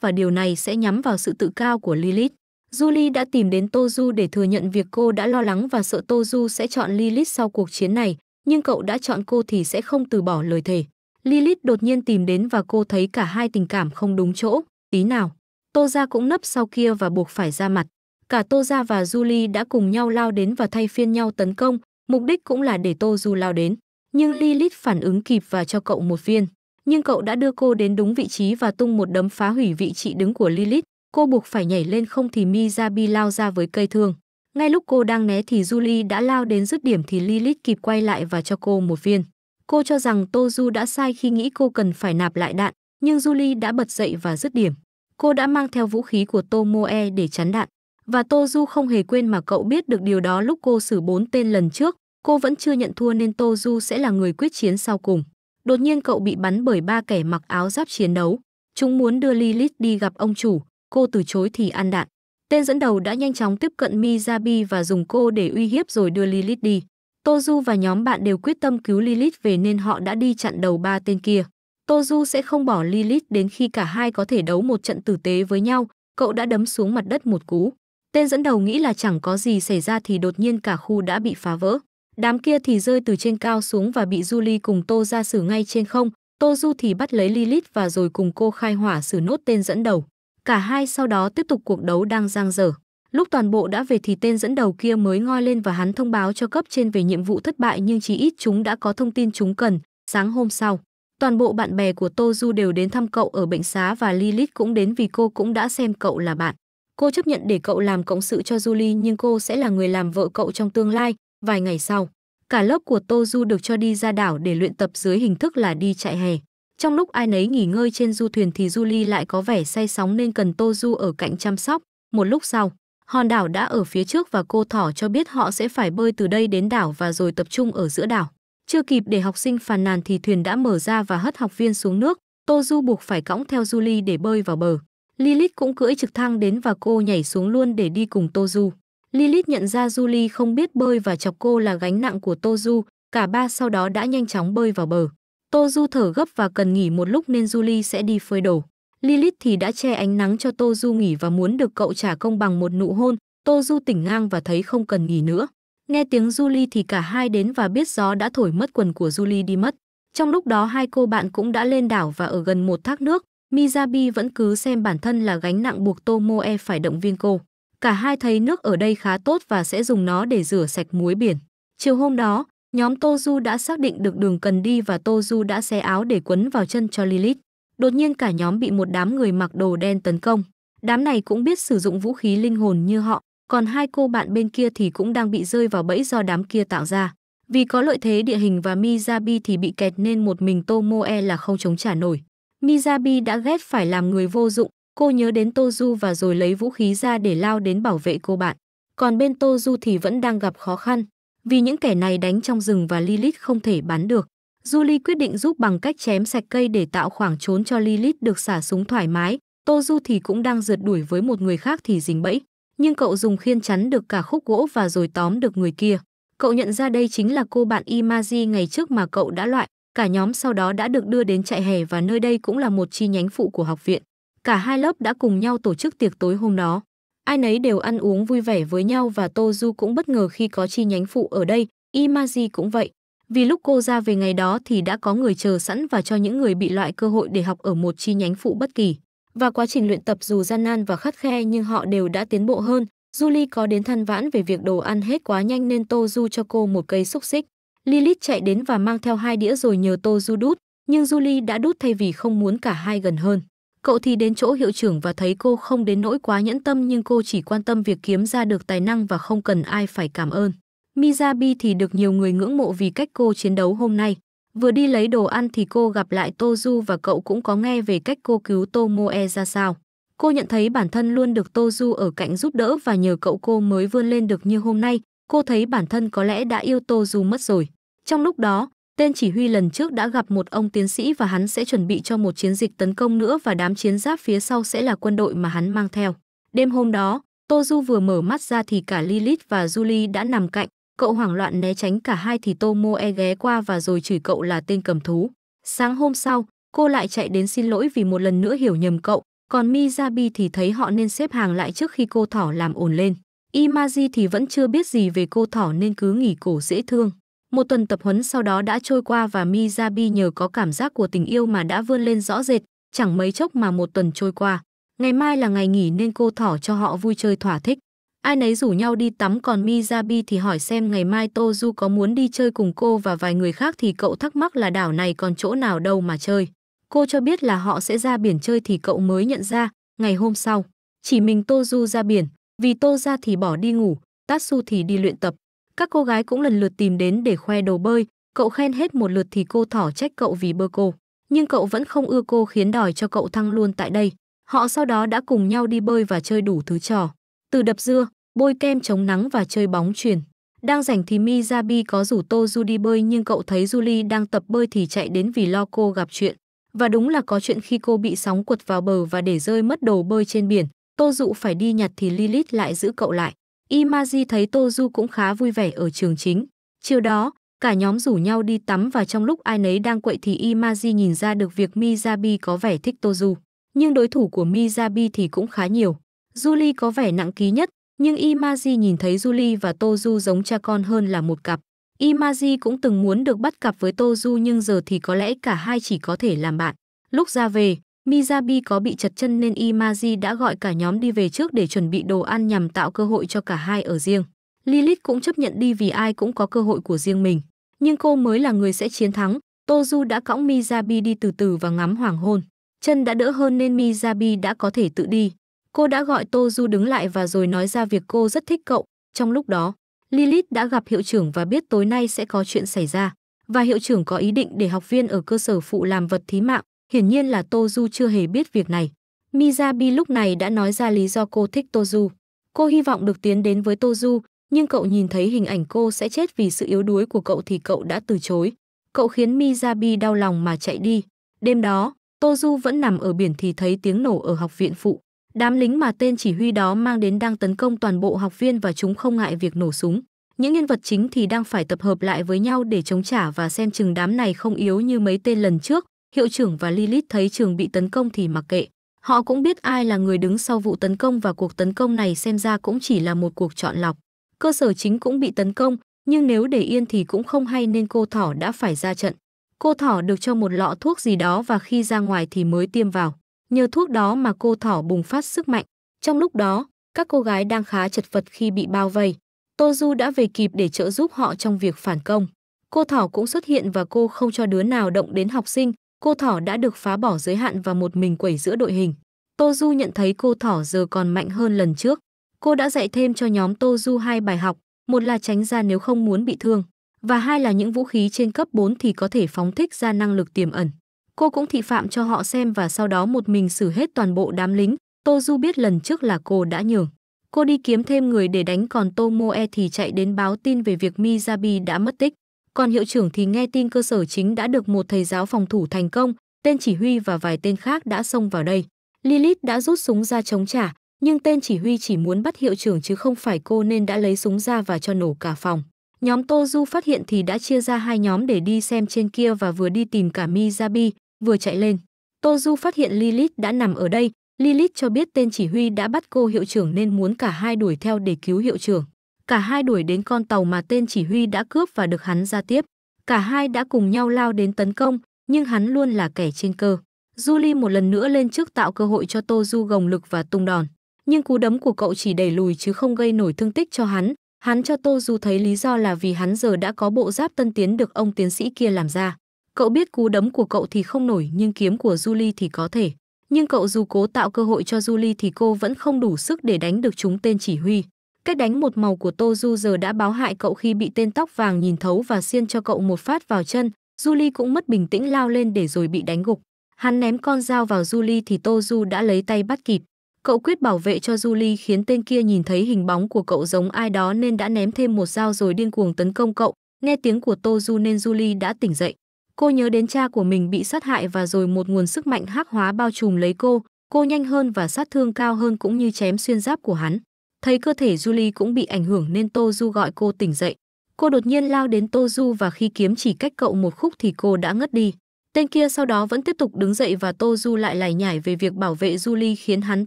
và điều này sẽ nhắm vào sự tự cao của Lilith. Julie đã tìm đến Toju để thừa nhận việc cô đã lo lắng và sợ Toju sẽ chọn Lilith sau cuộc chiến này, nhưng cậu đã chọn cô thì sẽ không từ bỏ lời thề. Lilith đột nhiên tìm đến và cô thấy cả hai tình cảm không đúng chỗ, tí nào. Toza cũng nấp sau kia và buộc phải ra mặt. Cả Toza và Julie đã cùng nhau lao đến và thay phiên nhau tấn công, mục đích cũng là để Tô lao đến. Nhưng Lilith phản ứng kịp và cho cậu một viên. Nhưng cậu đã đưa cô đến đúng vị trí và tung một đấm phá hủy vị trí đứng của Lilith cô buộc phải nhảy lên không thì Mizabi lao ra với cây thương. Ngay lúc cô đang né thì Julie đã lao đến dứt điểm thì Lilith kịp quay lại và cho cô một viên. Cô cho rằng Tozu đã sai khi nghĩ cô cần phải nạp lại đạn, nhưng Julie đã bật dậy và dứt điểm. Cô đã mang theo vũ khí của Tomoe để chắn đạn. Và Tozu không hề quên mà cậu biết được điều đó lúc cô xử bốn tên lần trước. Cô vẫn chưa nhận thua nên Tozu sẽ là người quyết chiến sau cùng. Đột nhiên cậu bị bắn bởi ba kẻ mặc áo giáp chiến đấu. Chúng muốn đưa Lilith đi gặp ông chủ, cô từ chối thì ăn đạn. Tên dẫn đầu đã nhanh chóng tiếp cận Mizabi và dùng cô để uy hiếp rồi đưa Lilith đi. Tozu và nhóm bạn đều quyết tâm cứu Lilith về nên họ đã đi chặn đầu ba tên kia. Tozu sẽ không bỏ Lilith đến khi cả hai có thể đấu một trận tử tế với nhau, cậu đã đấm xuống mặt đất một cú. Tên dẫn đầu nghĩ là chẳng có gì xảy ra thì đột nhiên cả khu đã bị phá vỡ. Đám kia thì rơi từ trên cao xuống và bị Julie cùng Tô ra xử ngay trên không, Tô Du thì bắt lấy Lilith và rồi cùng cô khai hỏa xử nốt tên dẫn đầu. Cả hai sau đó tiếp tục cuộc đấu đang giang dở. Lúc toàn bộ đã về thì tên dẫn đầu kia mới ngoi lên và hắn thông báo cho cấp trên về nhiệm vụ thất bại nhưng chỉ ít chúng đã có thông tin chúng cần. Sáng hôm sau, toàn bộ bạn bè của Tô Du đều đến thăm cậu ở bệnh xá và Lilith cũng đến vì cô cũng đã xem cậu là bạn. Cô chấp nhận để cậu làm cộng sự cho Julie nhưng cô sẽ là người làm vợ cậu trong tương lai. Vài ngày sau, cả lớp của Tô Du được cho đi ra đảo để luyện tập dưới hình thức là đi chạy hè. Trong lúc ai nấy nghỉ ngơi trên du thuyền thì Julie lại có vẻ say sóng nên cần Tô Du ở cạnh chăm sóc. Một lúc sau, hòn đảo đã ở phía trước và cô thỏ cho biết họ sẽ phải bơi từ đây đến đảo và rồi tập trung ở giữa đảo. Chưa kịp để học sinh phàn nàn thì thuyền đã mở ra và hất học viên xuống nước. Tô Du buộc phải cõng theo Julie để bơi vào bờ. Lilith cũng cưỡi trực thăng đến và cô nhảy xuống luôn để đi cùng Tô Du. Lilith nhận ra Julie không biết bơi và chọc cô là gánh nặng của Tô Du, cả ba sau đó đã nhanh chóng bơi vào bờ. Tô Du thở gấp và cần nghỉ một lúc nên Julie sẽ đi phơi đồ. Lilith thì đã che ánh nắng cho Tô Du nghỉ và muốn được cậu trả công bằng một nụ hôn. Tô Du tỉnh ngang và thấy không cần nghỉ nữa. Nghe tiếng Julie thì cả hai đến và biết gió đã thổi mất quần của Julie đi mất. Trong lúc đó hai cô bạn cũng đã lên đảo và ở gần một thác nước, Mizabi vẫn cứ xem bản thân là gánh nặng buộc Tomoe phải động viên cô. Cả hai thấy nước ở đây khá tốt và sẽ dùng nó để rửa sạch muối biển. Chiều hôm đó, Nhóm Toju đã xác định được đường cần đi và Toju đã xé áo để quấn vào chân cho Lilith. Đột nhiên cả nhóm bị một đám người mặc đồ đen tấn công. Đám này cũng biết sử dụng vũ khí linh hồn như họ, còn hai cô bạn bên kia thì cũng đang bị rơi vào bẫy do đám kia tạo ra. Vì có lợi thế địa hình và Mizabi thì bị kẹt nên một mình Tomoe là không chống trả nổi. Mizabi đã ghét phải làm người vô dụng, cô nhớ đến Toju và rồi lấy vũ khí ra để lao đến bảo vệ cô bạn. Còn bên Toju thì vẫn đang gặp khó khăn, vì những kẻ này đánh trong rừng và Lilith không thể bắn được, Julie quyết định giúp bằng cách chém sạch cây để tạo khoảng trốn cho Lilith được xả súng thoải mái. Tô Du thì cũng đang rượt đuổi với một người khác thì dính bẫy, nhưng cậu dùng khiên chắn được cả khúc gỗ và rồi tóm được người kia. Cậu nhận ra đây chính là cô bạn Imaji ngày trước mà cậu đã loại, cả nhóm sau đó đã được đưa đến trại hè và nơi đây cũng là một chi nhánh phụ của học viện. Cả hai lớp đã cùng nhau tổ chức tiệc tối hôm đó. Ai nấy đều ăn uống vui vẻ với nhau và Tô Du cũng bất ngờ khi có chi nhánh phụ ở đây, Imaji cũng vậy. Vì lúc cô ra về ngày đó thì đã có người chờ sẵn và cho những người bị loại cơ hội để học ở một chi nhánh phụ bất kỳ. Và quá trình luyện tập dù gian nan và khắt khe nhưng họ đều đã tiến bộ hơn. Julie có đến than vãn về việc đồ ăn hết quá nhanh nên Tô Du cho cô một cây xúc xích. Lilith chạy đến và mang theo hai đĩa rồi nhờ Tô Du đút, nhưng Julie đã đút thay vì không muốn cả hai gần hơn. Cậu thì đến chỗ hiệu trưởng và thấy cô không đến nỗi quá nhẫn tâm nhưng cô chỉ quan tâm việc kiếm ra được tài năng và không cần ai phải cảm ơn. Mizabi thì được nhiều người ngưỡng mộ vì cách cô chiến đấu hôm nay. Vừa đi lấy đồ ăn thì cô gặp lại Tozu và cậu cũng có nghe về cách cô cứu Tomoe ra sao. Cô nhận thấy bản thân luôn được Tozu ở cạnh giúp đỡ và nhờ cậu cô mới vươn lên được như hôm nay. Cô thấy bản thân có lẽ đã yêu Tozu mất rồi. Trong lúc đó, Tên chỉ huy lần trước đã gặp một ông tiến sĩ và hắn sẽ chuẩn bị cho một chiến dịch tấn công nữa và đám chiến giáp phía sau sẽ là quân đội mà hắn mang theo. Đêm hôm đó, Tô Du vừa mở mắt ra thì cả Lilith và Julie đã nằm cạnh, cậu hoảng loạn né tránh cả hai thì Tomo e ghé qua và rồi chửi cậu là tên cầm thú. Sáng hôm sau, cô lại chạy đến xin lỗi vì một lần nữa hiểu nhầm cậu, còn Mizabi thì thấy họ nên xếp hàng lại trước khi cô thỏ làm ồn lên. Imaji thì vẫn chưa biết gì về cô thỏ nên cứ nghỉ cổ dễ thương. Một tuần tập huấn sau đó đã trôi qua và Mizabi nhờ có cảm giác của tình yêu mà đã vươn lên rõ rệt, chẳng mấy chốc mà một tuần trôi qua. Ngày mai là ngày nghỉ nên cô thỏ cho họ vui chơi thỏa thích. Ai nấy rủ nhau đi tắm còn Mizabi thì hỏi xem ngày mai Tozu có muốn đi chơi cùng cô và vài người khác thì cậu thắc mắc là đảo này còn chỗ nào đâu mà chơi. Cô cho biết là họ sẽ ra biển chơi thì cậu mới nhận ra, ngày hôm sau, chỉ mình Tozu ra biển, vì Tô ra thì bỏ đi ngủ, Tatsu thì đi luyện tập. Các cô gái cũng lần lượt tìm đến để khoe đồ bơi, cậu khen hết một lượt thì cô thỏ trách cậu vì bơ cô. Nhưng cậu vẫn không ưa cô khiến đòi cho cậu thăng luôn tại đây. Họ sau đó đã cùng nhau đi bơi và chơi đủ thứ trò. Từ đập dưa, bôi kem chống nắng và chơi bóng chuyền. Đang rảnh thì Mizabi có rủ Tozu đi bơi nhưng cậu thấy Julie đang tập bơi thì chạy đến vì lo cô gặp chuyện. Và đúng là có chuyện khi cô bị sóng cuột vào bờ và để rơi mất đồ bơi trên biển. Tô Dụ phải đi nhặt thì Lilith lại giữ cậu lại. Imaji thấy Toju cũng khá vui vẻ ở trường chính. Chiều đó, cả nhóm rủ nhau đi tắm và trong lúc ai nấy đang quậy thì Imaji nhìn ra được việc Mizabi có vẻ thích Toju. Nhưng đối thủ của Mizabi thì cũng khá nhiều. Julie có vẻ nặng ký nhất, nhưng Imaji nhìn thấy Julie và Toju giống cha con hơn là một cặp. Imaji cũng từng muốn được bắt cặp với Toju nhưng giờ thì có lẽ cả hai chỉ có thể làm bạn. Lúc ra về, Mizabi có bị chật chân nên Imaji đã gọi cả nhóm đi về trước để chuẩn bị đồ ăn nhằm tạo cơ hội cho cả hai ở riêng. Lilith cũng chấp nhận đi vì ai cũng có cơ hội của riêng mình. Nhưng cô mới là người sẽ chiến thắng. Tozu đã cõng Mizabi đi từ từ và ngắm hoàng hôn. Chân đã đỡ hơn nên Mizabi đã có thể tự đi. Cô đã gọi Tozu đứng lại và rồi nói ra việc cô rất thích cậu. Trong lúc đó, Lilith đã gặp hiệu trưởng và biết tối nay sẽ có chuyện xảy ra. Và hiệu trưởng có ý định để học viên ở cơ sở phụ làm vật thí mạng Hiển nhiên là Toju chưa hề biết việc này. Mizabi lúc này đã nói ra lý do cô thích Toju. Cô hy vọng được tiến đến với Toju, nhưng cậu nhìn thấy hình ảnh cô sẽ chết vì sự yếu đuối của cậu thì cậu đã từ chối. Cậu khiến Mizabi đau lòng mà chạy đi. Đêm đó, Toju vẫn nằm ở biển thì thấy tiếng nổ ở học viện phụ. Đám lính mà tên chỉ huy đó mang đến đang tấn công toàn bộ học viên và chúng không ngại việc nổ súng. Những nhân vật chính thì đang phải tập hợp lại với nhau để chống trả và xem chừng đám này không yếu như mấy tên lần trước, Hiệu trưởng và Lilith thấy trường bị tấn công thì mặc kệ. Họ cũng biết ai là người đứng sau vụ tấn công và cuộc tấn công này xem ra cũng chỉ là một cuộc chọn lọc. Cơ sở chính cũng bị tấn công, nhưng nếu để yên thì cũng không hay nên cô thỏ đã phải ra trận. Cô thỏ được cho một lọ thuốc gì đó và khi ra ngoài thì mới tiêm vào. Nhờ thuốc đó mà cô thỏ bùng phát sức mạnh. Trong lúc đó, các cô gái đang khá chật vật khi bị bao vây. Tô Du đã về kịp để trợ giúp họ trong việc phản công. Cô thỏ cũng xuất hiện và cô không cho đứa nào động đến học sinh, Cô thỏ đã được phá bỏ giới hạn và một mình quẩy giữa đội hình. Tô Du nhận thấy cô thỏ giờ còn mạnh hơn lần trước. Cô đã dạy thêm cho nhóm Tô Du hai bài học, một là tránh ra nếu không muốn bị thương, và hai là những vũ khí trên cấp 4 thì có thể phóng thích ra năng lực tiềm ẩn. Cô cũng thị phạm cho họ xem và sau đó một mình xử hết toàn bộ đám lính. Tô Du biết lần trước là cô đã nhường. Cô đi kiếm thêm người để đánh còn Moe thì chạy đến báo tin về việc Mizabi đã mất tích còn hiệu trưởng thì nghe tin cơ sở chính đã được một thầy giáo phòng thủ thành công, tên chỉ huy và vài tên khác đã xông vào đây. Lilith đã rút súng ra chống trả, nhưng tên chỉ huy chỉ muốn bắt hiệu trưởng chứ không phải cô nên đã lấy súng ra và cho nổ cả phòng. Nhóm Tô Du phát hiện thì đã chia ra hai nhóm để đi xem trên kia và vừa đi tìm cả Mizabi, vừa chạy lên. Tô Du phát hiện Lilith đã nằm ở đây, Lilith cho biết tên chỉ huy đã bắt cô hiệu trưởng nên muốn cả hai đuổi theo để cứu hiệu trưởng. Cả hai đuổi đến con tàu mà tên chỉ huy đã cướp và được hắn ra tiếp. Cả hai đã cùng nhau lao đến tấn công, nhưng hắn luôn là kẻ trên cơ. Julie một lần nữa lên trước tạo cơ hội cho Tô Du gồng lực và tung đòn. Nhưng cú đấm của cậu chỉ đẩy lùi chứ không gây nổi thương tích cho hắn. Hắn cho Tô Du thấy lý do là vì hắn giờ đã có bộ giáp tân tiến được ông tiến sĩ kia làm ra. Cậu biết cú đấm của cậu thì không nổi nhưng kiếm của Julie thì có thể. Nhưng cậu dù cố tạo cơ hội cho Julie thì cô vẫn không đủ sức để đánh được chúng tên chỉ huy. Cách đánh một màu của Tô Du giờ đã báo hại cậu khi bị tên tóc vàng nhìn thấu và xiên cho cậu một phát vào chân. Julie cũng mất bình tĩnh lao lên để rồi bị đánh gục. Hắn ném con dao vào Julie thì Tô Du đã lấy tay bắt kịp. Cậu quyết bảo vệ cho Julie khiến tên kia nhìn thấy hình bóng của cậu giống ai đó nên đã ném thêm một dao rồi điên cuồng tấn công cậu. Nghe tiếng của Tô Du nên Julie đã tỉnh dậy. Cô nhớ đến cha của mình bị sát hại và rồi một nguồn sức mạnh hắc hóa bao trùm lấy cô. Cô nhanh hơn và sát thương cao hơn cũng như chém xuyên giáp của hắn. Thấy cơ thể Julie cũng bị ảnh hưởng nên Tô Du gọi cô tỉnh dậy. Cô đột nhiên lao đến Tô Du và khi kiếm chỉ cách cậu một khúc thì cô đã ngất đi. Tên kia sau đó vẫn tiếp tục đứng dậy và Tô Du lại lải nhải về việc bảo vệ Julie khiến hắn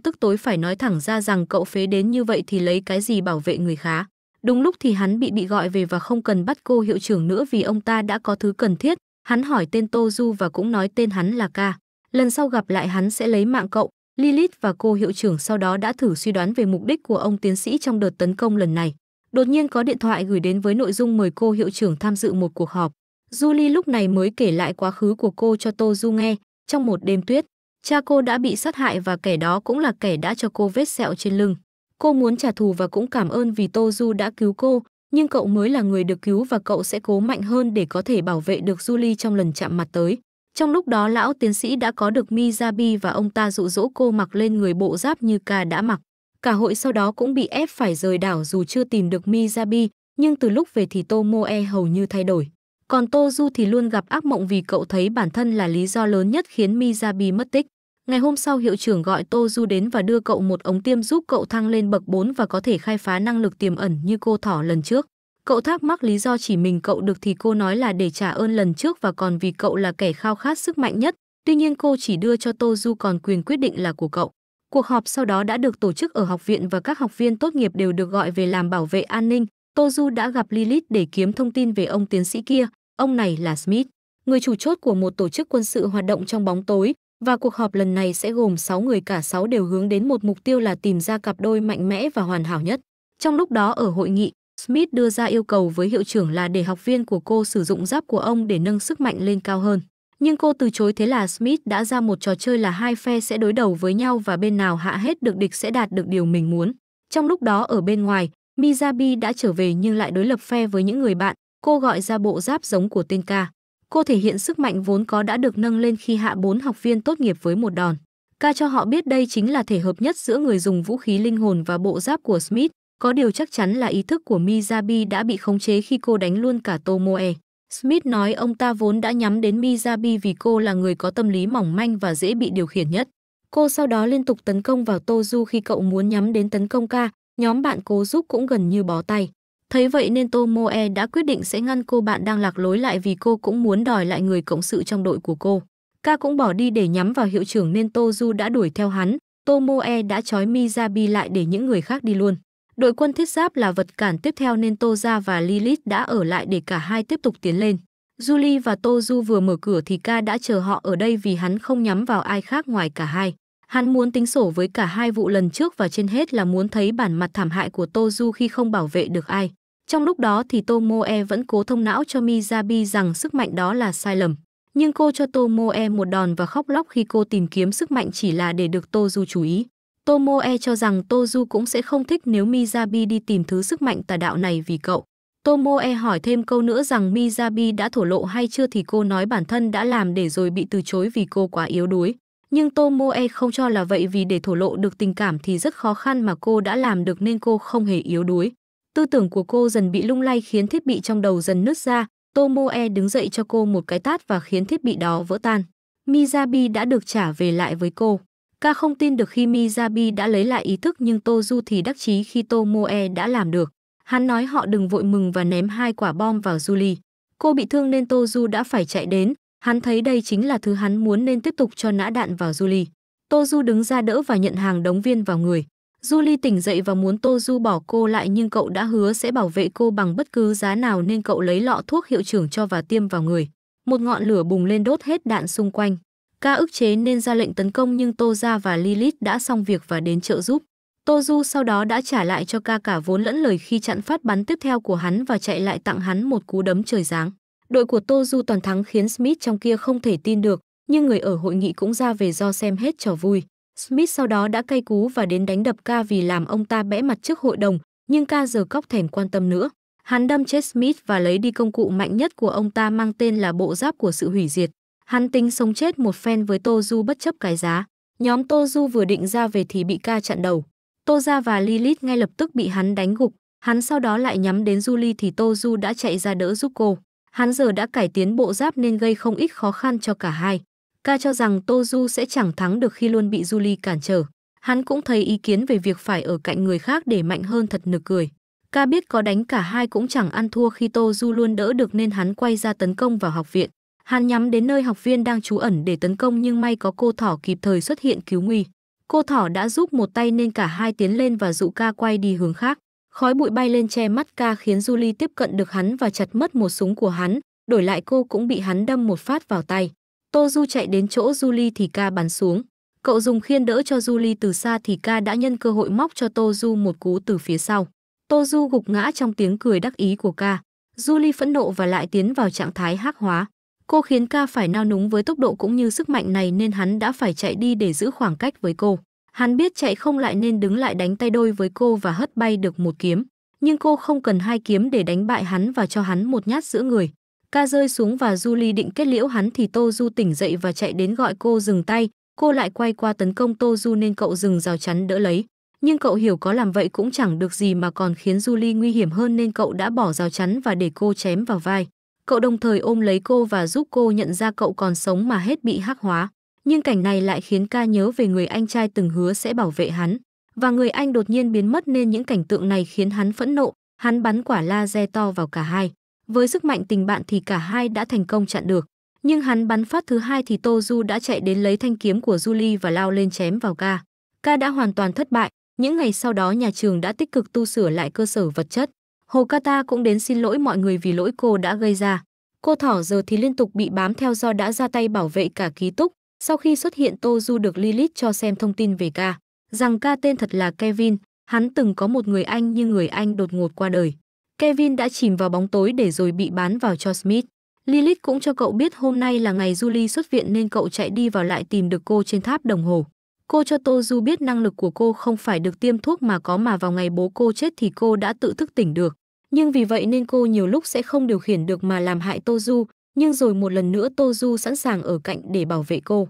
tức tối phải nói thẳng ra rằng cậu phế đến như vậy thì lấy cái gì bảo vệ người khá. Đúng lúc thì hắn bị bị gọi về và không cần bắt cô hiệu trưởng nữa vì ông ta đã có thứ cần thiết. Hắn hỏi tên Tô Du và cũng nói tên hắn là ca. Lần sau gặp lại hắn sẽ lấy mạng cậu. Lilith và cô hiệu trưởng sau đó đã thử suy đoán về mục đích của ông tiến sĩ trong đợt tấn công lần này. Đột nhiên có điện thoại gửi đến với nội dung mời cô hiệu trưởng tham dự một cuộc họp. Julie lúc này mới kể lại quá khứ của cô cho Tô Du nghe. Trong một đêm tuyết, cha cô đã bị sát hại và kẻ đó cũng là kẻ đã cho cô vết sẹo trên lưng. Cô muốn trả thù và cũng cảm ơn vì Tô Du đã cứu cô, nhưng cậu mới là người được cứu và cậu sẽ cố mạnh hơn để có thể bảo vệ được Julie trong lần chạm mặt tới. Trong lúc đó lão tiến sĩ đã có được Mizabi và ông ta dụ dỗ cô mặc lên người bộ giáp như ca đã mặc. Cả hội sau đó cũng bị ép phải rời đảo dù chưa tìm được Mizabi, nhưng từ lúc về thì Tomoe hầu như thay đổi. Còn Tô Du thì luôn gặp ác mộng vì cậu thấy bản thân là lý do lớn nhất khiến Mizabi mất tích. Ngày hôm sau hiệu trưởng gọi Tô Du đến và đưa cậu một ống tiêm giúp cậu thăng lên bậc 4 và có thể khai phá năng lực tiềm ẩn như cô thỏ lần trước. Cậu thắc mắc lý do chỉ mình cậu được thì cô nói là để trả ơn lần trước và còn vì cậu là kẻ khao khát sức mạnh nhất, tuy nhiên cô chỉ đưa cho Tô Du còn quyền quyết định là của cậu. Cuộc họp sau đó đã được tổ chức ở học viện và các học viên tốt nghiệp đều được gọi về làm bảo vệ an ninh. Tô Du đã gặp Lilith để kiếm thông tin về ông tiến sĩ kia, ông này là Smith, người chủ chốt của một tổ chức quân sự hoạt động trong bóng tối, và cuộc họp lần này sẽ gồm 6 người cả 6 đều hướng đến một mục tiêu là tìm ra cặp đôi mạnh mẽ và hoàn hảo nhất. Trong lúc đó ở hội nghị, Smith đưa ra yêu cầu với hiệu trưởng là để học viên của cô sử dụng giáp của ông để nâng sức mạnh lên cao hơn. Nhưng cô từ chối thế là Smith đã ra một trò chơi là hai phe sẽ đối đầu với nhau và bên nào hạ hết được địch sẽ đạt được điều mình muốn. Trong lúc đó ở bên ngoài, Mizabi đã trở về nhưng lại đối lập phe với những người bạn. Cô gọi ra bộ giáp giống của tên ca. Cô thể hiện sức mạnh vốn có đã được nâng lên khi hạ bốn học viên tốt nghiệp với một đòn. Ca cho họ biết đây chính là thể hợp nhất giữa người dùng vũ khí linh hồn và bộ giáp của Smith. Có điều chắc chắn là ý thức của Mizabi đã bị khống chế khi cô đánh luôn cả Tomoe. Smith nói ông ta vốn đã nhắm đến Mizabi vì cô là người có tâm lý mỏng manh và dễ bị điều khiển nhất. Cô sau đó liên tục tấn công vào Tozu khi cậu muốn nhắm đến tấn công ca, nhóm bạn cố giúp cũng gần như bó tay. Thấy vậy nên Tomoe đã quyết định sẽ ngăn cô bạn đang lạc lối lại vì cô cũng muốn đòi lại người cộng sự trong đội của cô. Ca cũng bỏ đi để nhắm vào hiệu trưởng nên Tozu đã đuổi theo hắn. Tomoe đã trói Mizabi lại để những người khác đi luôn. Đội quân thiết giáp là vật cản tiếp theo nên Tô Gia và Lilith đã ở lại để cả hai tiếp tục tiến lên. Julie và Tô Du vừa mở cửa thì ca đã chờ họ ở đây vì hắn không nhắm vào ai khác ngoài cả hai. Hắn muốn tính sổ với cả hai vụ lần trước và trên hết là muốn thấy bản mặt thảm hại của Tô Du khi không bảo vệ được ai. Trong lúc đó thì Tomoe vẫn cố thông não cho Mizabi rằng sức mạnh đó là sai lầm. Nhưng cô cho Tomoe một đòn và khóc lóc khi cô tìm kiếm sức mạnh chỉ là để được Tô Du chú ý. Tomoe cho rằng Tozu cũng sẽ không thích nếu Mizabi đi tìm thứ sức mạnh tà đạo này vì cậu. Tomoe hỏi thêm câu nữa rằng Mizabi đã thổ lộ hay chưa thì cô nói bản thân đã làm để rồi bị từ chối vì cô quá yếu đuối. Nhưng Tomoe không cho là vậy vì để thổ lộ được tình cảm thì rất khó khăn mà cô đã làm được nên cô không hề yếu đuối. Tư tưởng của cô dần bị lung lay khiến thiết bị trong đầu dần nứt ra. Tomoe đứng dậy cho cô một cái tát và khiến thiết bị đó vỡ tan. Mizabi đã được trả về lại với cô. Ca không tin được khi Mizabi đã lấy lại ý thức nhưng Toju thì đắc chí khi Tomoe đã làm được. Hắn nói họ đừng vội mừng và ném hai quả bom vào Julie. Cô bị thương nên Toju đã phải chạy đến. Hắn thấy đây chính là thứ hắn muốn nên tiếp tục cho nã đạn vào Julie. Toju đứng ra đỡ và nhận hàng đống viên vào người. Julie tỉnh dậy và muốn Toju bỏ cô lại nhưng cậu đã hứa sẽ bảo vệ cô bằng bất cứ giá nào nên cậu lấy lọ thuốc hiệu trưởng cho và tiêm vào người. Một ngọn lửa bùng lên đốt hết đạn xung quanh. Ca ức chế nên ra lệnh tấn công nhưng Tô Gia và Lilith đã xong việc và đến trợ giúp. Tô Du sau đó đã trả lại cho ca cả vốn lẫn lời khi chặn phát bắn tiếp theo của hắn và chạy lại tặng hắn một cú đấm trời giáng. Đội của Tô Du toàn thắng khiến Smith trong kia không thể tin được, nhưng người ở hội nghị cũng ra về do xem hết trò vui. Smith sau đó đã cay cú và đến đánh đập ca vì làm ông ta bẽ mặt trước hội đồng, nhưng ca giờ cóc thèm quan tâm nữa. Hắn đâm chết Smith và lấy đi công cụ mạnh nhất của ông ta mang tên là bộ giáp của sự hủy diệt. Hắn tính sống chết một phen với Tô Du bất chấp cái giá. Nhóm Tô Du vừa định ra về thì bị ca chặn đầu. Tô Gia và Lilith ngay lập tức bị hắn đánh gục. Hắn sau đó lại nhắm đến Julie thì Tô Du đã chạy ra đỡ giúp cô. Hắn giờ đã cải tiến bộ giáp nên gây không ít khó khăn cho cả hai. Ca cho rằng Tô Du sẽ chẳng thắng được khi luôn bị Julie cản trở. Hắn cũng thấy ý kiến về việc phải ở cạnh người khác để mạnh hơn thật nực cười. Ca biết có đánh cả hai cũng chẳng ăn thua khi Tô Du luôn đỡ được nên hắn quay ra tấn công vào học viện. Hắn nhắm đến nơi học viên đang trú ẩn để tấn công nhưng may có cô thỏ kịp thời xuất hiện cứu nguy. Cô thỏ đã giúp một tay nên cả hai tiến lên và dụ ca quay đi hướng khác. Khói bụi bay lên che mắt ca khiến Julie tiếp cận được hắn và chặt mất một súng của hắn, đổi lại cô cũng bị hắn đâm một phát vào tay. Tô Du chạy đến chỗ Julie thì ca bắn xuống. Cậu dùng khiên đỡ cho Julie từ xa thì ca đã nhân cơ hội móc cho Tô Du một cú từ phía sau. Tô Du gục ngã trong tiếng cười đắc ý của ca. Julie phẫn nộ và lại tiến vào trạng thái hắc hóa. Cô khiến ca phải nao núng với tốc độ cũng như sức mạnh này nên hắn đã phải chạy đi để giữ khoảng cách với cô. Hắn biết chạy không lại nên đứng lại đánh tay đôi với cô và hất bay được một kiếm. Nhưng cô không cần hai kiếm để đánh bại hắn và cho hắn một nhát giữa người. Ca rơi xuống và Julie định kết liễu hắn thì Tô Du tỉnh dậy và chạy đến gọi cô dừng tay. Cô lại quay qua tấn công Tô Du nên cậu dừng rào chắn đỡ lấy. Nhưng cậu hiểu có làm vậy cũng chẳng được gì mà còn khiến Julie nguy hiểm hơn nên cậu đã bỏ rào chắn và để cô chém vào vai. Cậu đồng thời ôm lấy cô và giúp cô nhận ra cậu còn sống mà hết bị hắc hóa. Nhưng cảnh này lại khiến ca nhớ về người anh trai từng hứa sẽ bảo vệ hắn. Và người anh đột nhiên biến mất nên những cảnh tượng này khiến hắn phẫn nộ, hắn bắn quả laser to vào cả hai. Với sức mạnh tình bạn thì cả hai đã thành công chặn được. Nhưng hắn bắn phát thứ hai thì Tô Du đã chạy đến lấy thanh kiếm của Julie và lao lên chém vào ca. Ca đã hoàn toàn thất bại, những ngày sau đó nhà trường đã tích cực tu sửa lại cơ sở vật chất. Hokata cũng đến xin lỗi mọi người vì lỗi cô đã gây ra. Cô thỏ giờ thì liên tục bị bám theo do đã ra tay bảo vệ cả ký túc. Sau khi xuất hiện Tô Du được Lilith cho xem thông tin về ca, rằng ca tên thật là Kevin, hắn từng có một người anh nhưng người anh đột ngột qua đời. Kevin đã chìm vào bóng tối để rồi bị bán vào cho Smith. Lilith cũng cho cậu biết hôm nay là ngày Julie xuất viện nên cậu chạy đi vào lại tìm được cô trên tháp đồng hồ. Cô cho Tô Du biết năng lực của cô không phải được tiêm thuốc mà có mà vào ngày bố cô chết thì cô đã tự thức tỉnh được nhưng vì vậy nên cô nhiều lúc sẽ không điều khiển được mà làm hại Tô Du, nhưng rồi một lần nữa Tô Du sẵn sàng ở cạnh để bảo vệ cô.